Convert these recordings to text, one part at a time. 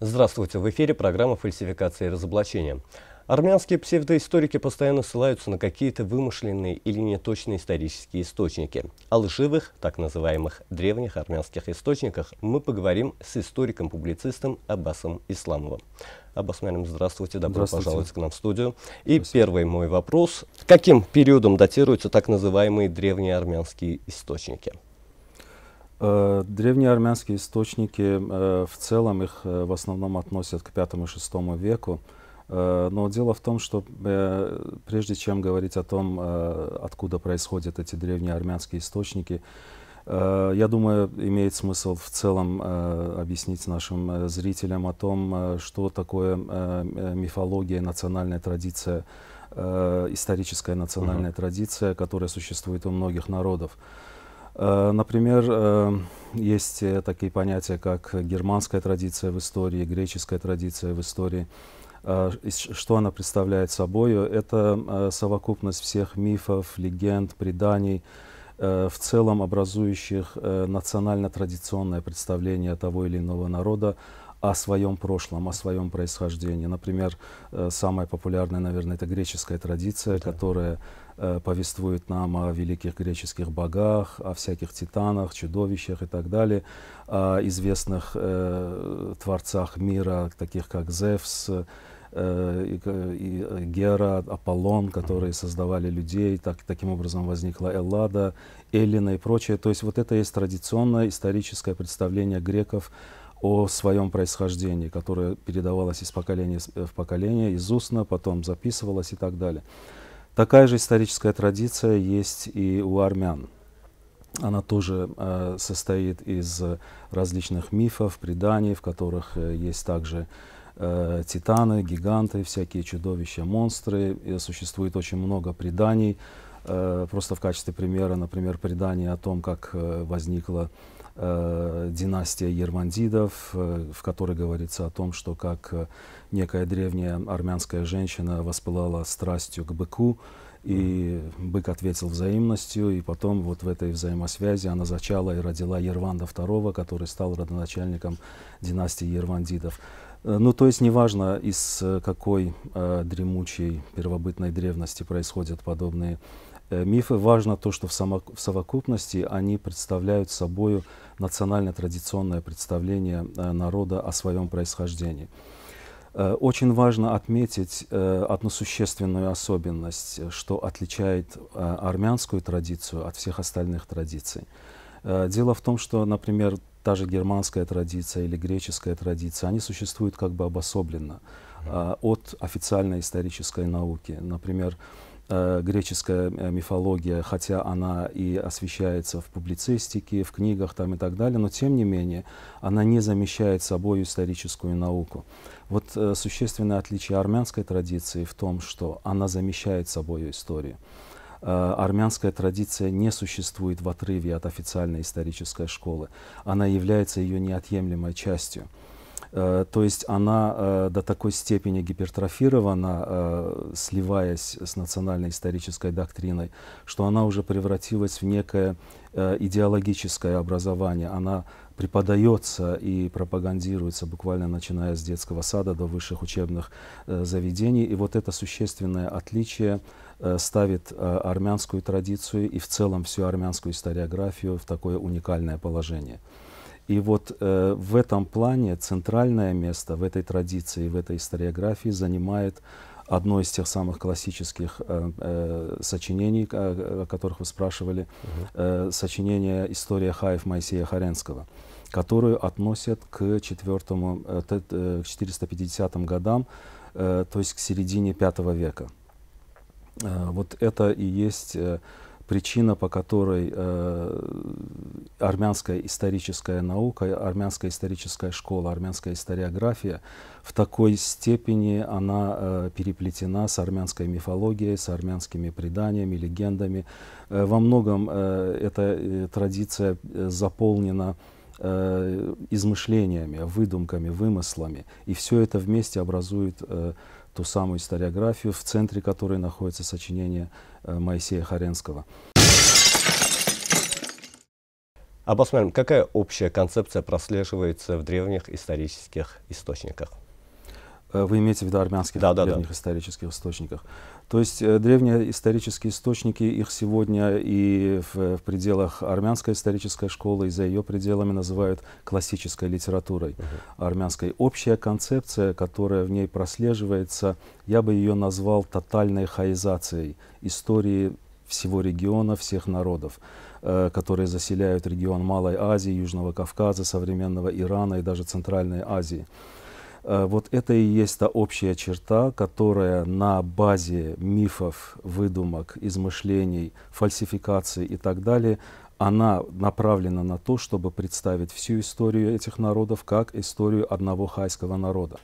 Здравствуйте, в эфире программа «Фальсификация и разоблачение». Армянские псевдоисторики постоянно ссылаются на какие-то вымышленные или неточные исторические источники. О лживых, так называемых древних армянских источниках, мы поговорим с историком-публицистом Аббасом Исламовым. Аббас Мярим, здравствуйте, добро здравствуйте. пожаловать к нам в студию. И Спасибо. первый мой вопрос. Каким периодом датируются так называемые древние армянские источники? Э, древние армянские источники э, в целом их э, в основном относят к v шестому веку. Но дело в том, что прежде чем говорить о том, откуда происходят эти древние армянские источники, я думаю, имеет смысл в целом объяснить нашим зрителям о том, что такое мифология, национальная традиция, историческая национальная uh-huh. традиция, которая существует у многих народов. Э, например, э, есть э, такие понятия, как германская традиция в истории, греческая традиция в истории. Что она представляет собой? Это совокупность всех мифов, легенд, преданий, в целом образующих национально-традиционное представление того или иного народа о своем прошлом, о своем происхождении. Например, самая популярная, наверное, это греческая традиция, да. которая Э, повествует нам о великих греческих богах, о всяких титанах, чудовищах и так далее, о известных э, творцах мира, таких как Зевс, э, и, и э, Гера, Аполлон, которые создавали людей, так, таким образом возникла Эллада, Эллина и прочее. То есть вот это есть традиционное историческое представление греков о своем происхождении, которое передавалось из поколения э, в поколение, из устно, потом записывалось и так далее. Такая же историческая традиция есть и у армян. Она тоже э, состоит из различных мифов, преданий, в которых э, есть также э, титаны, гиганты, всякие чудовища, монстры. И э, существует очень много преданий Э, просто в качестве примера, например, предание о том, как э, возникла э, династия Ервандидов, в которой говорится о том, что как некая древняя армянская женщина воспылала страстью к быку, и бык ответил взаимностью, и потом вот в этой взаимосвязи она зачала и родила Ерванда II, который стал родоначальником династии Ервандидов. Ну, то есть неважно, из какой э, дремучей первобытной древности происходят подобные Э, мифы важно то, что в, само, в совокупности они представляют собой национально-традиционное представление э, народа о своем происхождении. Э, очень важно отметить одну существенную особенность, что отличает армянскую традицию от всех остальных традиций. Дело в том, что, например, та же германская традиция или греческая традиция, они существуют как бы обособленно от официальной исторической науки. Например, Э, греческая э, мифология, хотя она и освещается в публицистике, в книгах там и так далее, но тем не менее она не замещает собой историческую науку. Вот э, существенное отличие армянской традиции в том, что она замещает собой историю. армянская традиция не существует в отрыве от официальной исторической школы. Она является ее неотъемлемой частью. Э, то есть она э, до такой степени гипертрофирована, э, сливаясь с национальной исторической доктриной, что она уже превратилась в некое идеологическое образование. Она преподается и пропагандируется буквально начиная с детского сада до высших учебных э, заведений. И вот это существенное отличие э, ставит э, армянскую традицию и в целом всю армянскую историографию в такое уникальное положение. И вот э, в этом плане центральное место в этой традиции, в этой историографии занимает одно из тех самых классических э, э, сочинений, о, о которых вы спрашивали, э, сочинение «История Хаев» Моисея Харенского которую относят к, четвертому, э, э к 450 годам, э, то есть к середине V века. Э, вот это и есть э, причина, по которой э, армянская историческая наука, армянская историческая школа, армянская историография в такой степени она э, переплетена с армянской мифологией, с армянскими преданиями, легендами. Э, во многом э, эта э, традиция э, заполнена э, Э, измышлениями, выдумками, вымыслами. И все это вместе образует э, ту самую историографию, в центре которой находится сочинение э, Моисея Харенского. А посмотрим, какая общая концепция прослеживается в древних исторических источниках? Э, вы имеете в виду армянских да, древних да, исторических источниках. То есть э, древние исторические источники, их сегодня и в, в пределах армянской исторической школы, и за ее пределами называют классической литературой uh армянской. Общая концепция, которая в ней прослеживается, я бы ее назвал тотальной хаизацией истории всего региона, всех народов э, которые заселяют регион Малой Азии, Южного Кавказа, современного Ирана и даже Центральной Азии. Э, вот это и есть та общая черта, которая на базе мифов, выдумок, измышлений, фальсификаций и так далее, она направлена на то, чтобы представить всю историю этих народов как историю одного хайского народа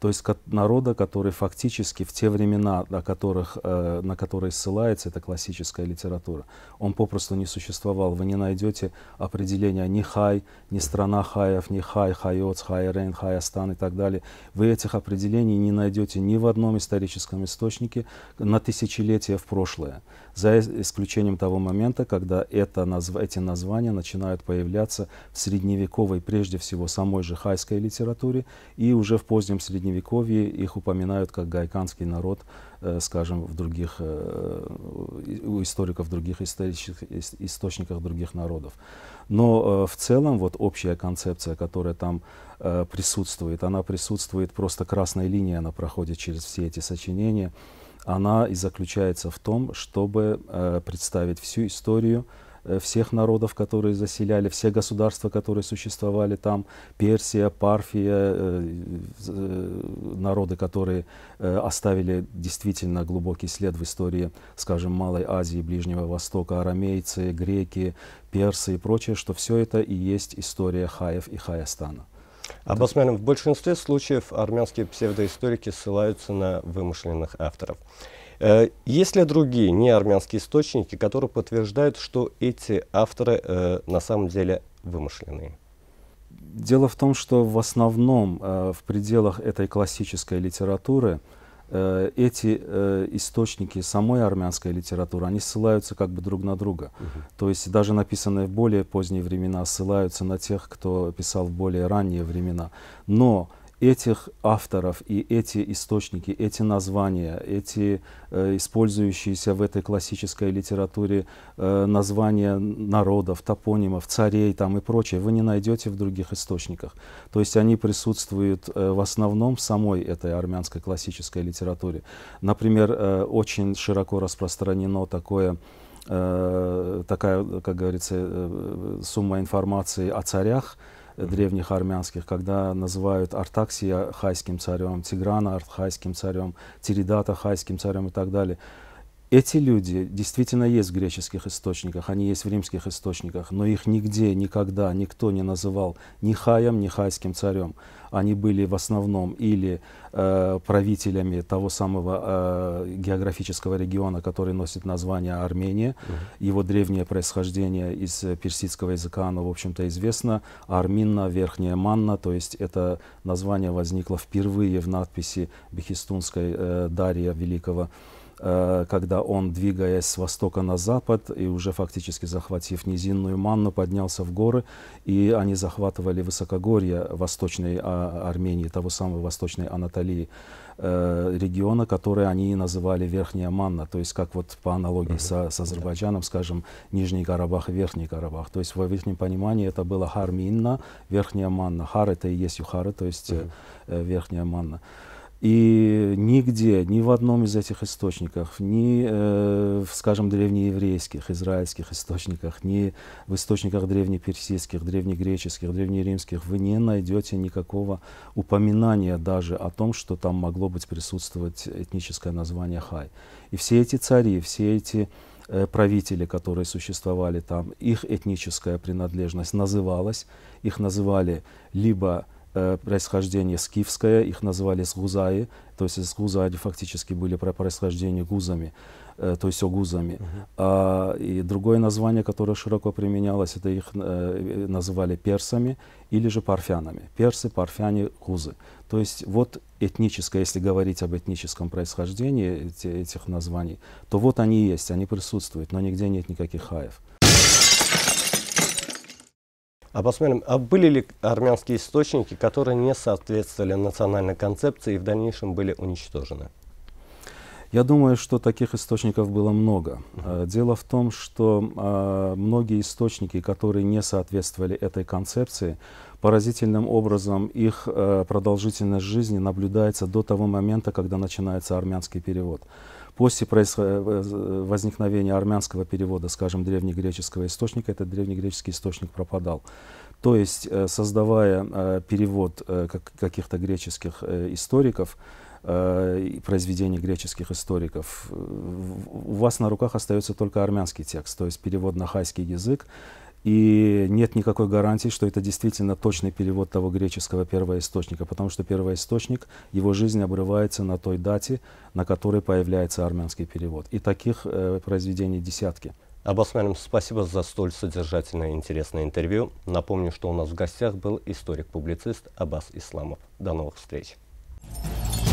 то есть народа, который фактически в те времена, о которых, э, на которые ссылается эта классическая литература, он попросту не существовал. Вы не найдете определения ни хай, ни страна хаев, ни хай, хайоц, хайрен, хайастан и так далее. Вы этих определений не найдете ни в одном историческом источнике на тысячелетия в прошлое, за исключением того момента, когда это, эти названия начинают появляться в средневековой, прежде всего, самой же хайской литературе и уже в позднем средневековье Средневековье их упоминают как гайканский народ, э, скажем, в других, э, у историков других исторических источниках других народов. Но э, в целом вот общая концепция, которая там присутствует, она присутствует просто красной линией, она проходит через все эти сочинения, она и заключается в том, чтобы представить всю историю, Э, всех народов, которые заселяли, все государства, которые существовали там, Персия, Парфия, э, э, народы, которые оставили действительно глубокий след в истории, скажем, Малой Азии, Ближнего Востока, арамейцы, греки, персы и прочее, что все это и есть история хаев и хаястана. Аббасмянов, в большинстве случаев армянские псевдоисторики ссылаются на вымышленных авторов. Э, есть ли другие неармянские источники, которые подтверждают, что эти авторы э, на самом деле вымышленные? Дело в том, что в основном э, в пределах этой классической литературы эти э, источники самой армянской литературы, они ссылаются как бы друг на друга. Uh -huh. То есть даже написанные в более поздние времена ссылаются на тех, кто писал в более ранние времена. Но этих авторов и эти источники, эти названия, эти э, использующиеся в этой классической литературе э, названия народов, топонимов, царей там и прочее, вы не найдете в других источниках. То есть они присутствуют э, в основном в самой этой армянской классической литературе. Например, э, очень широко распространено такое э, такая, как говорится, э, сумма информации о царях, древних армянских, когда называют Артаксия хайским царем, Тиграна хайским царем, Тиридата хайским царем и так далее. Эти люди действительно есть в греческих источниках, они есть в римских источниках, но их нигде, никогда никто не называл ни хаем, ни хайским царем. Они были в основном или э, правителями того самого э, географического региона, который носит название Армения. Угу. Его древнее происхождение из персидского языка, оно, в общем-то, известно. Арминна, Верхняя Манна, то есть это название возникло впервые в надписи бехистунской э, Дария Великого. Э, когда он, двигаясь с востока на запад и уже фактически захватив низинную манну, поднялся в горы, и они захватывали высокогорье Восточной а, Армении, того самого Восточной Анатолии, э, региона, который они называли Верхняя Манна, то есть как вот по аналогии uh -huh. со, с Азербайджаном, скажем, Нижний Карабах и Верхний Карабах. То есть в их понимании это было Харминна, Верхняя Манна. Хар это и есть Юхары, то есть uh э, -huh. Верхняя Манна. И нигде, ни в одном из этих источников, ни, э, в, скажем, древнееврейских, израильских источниках, ни в источниках древнеперсидских, древнегреческих, древнеримских, вы не найдете никакого упоминания даже о том, что там могло быть присутствовать этническое название Хай. И все эти цари, все эти э, правители, которые существовали там, их этническая принадлежность называлась, их называли либо Э, происхождение скифское, их называли сгузаи, то есть сгуза фактически были про происхождение гузами, э, то есть огузами. Uh -huh. а, и другое название, которое широко применялось, это их э, называли персами или же парфянами. Персы, парфяне, гузы. То есть вот этническое, если говорить об этническом происхождении эти, этих названий, то вот они есть, они присутствуют, но нигде нет никаких хаев. А посмотрим, а были ли армянские источники, которые не соответствовали национальной концепции и в дальнейшем были уничтожены? Я думаю, что таких источников было много. Uh-huh. Дело в том, что э, многие источники, которые не соответствовали этой концепции, поразительным образом их э, продолжительность жизни наблюдается до того момента, когда начинается армянский перевод. После э, э, возникновения армянского перевода, скажем, древнегреческого источника, этот древнегреческий источник пропадал. То есть, создавая перевод каких-то греческих историков, Э, произведений греческих историков. У вас на руках остается только армянский текст, то есть перевод на хайский язык. И нет никакой гарантии, что это действительно точный перевод того греческого первоисточника, потому что первоисточник, его жизнь обрывается на той дате, на которой появляется армянский перевод. И таких э, произведений десятки. Абасмарим, спасибо за столь содержательное и интересное интервью. Напомню, что у нас в гостях был историк-публицист Аббас Исламов. До новых встреч. Thank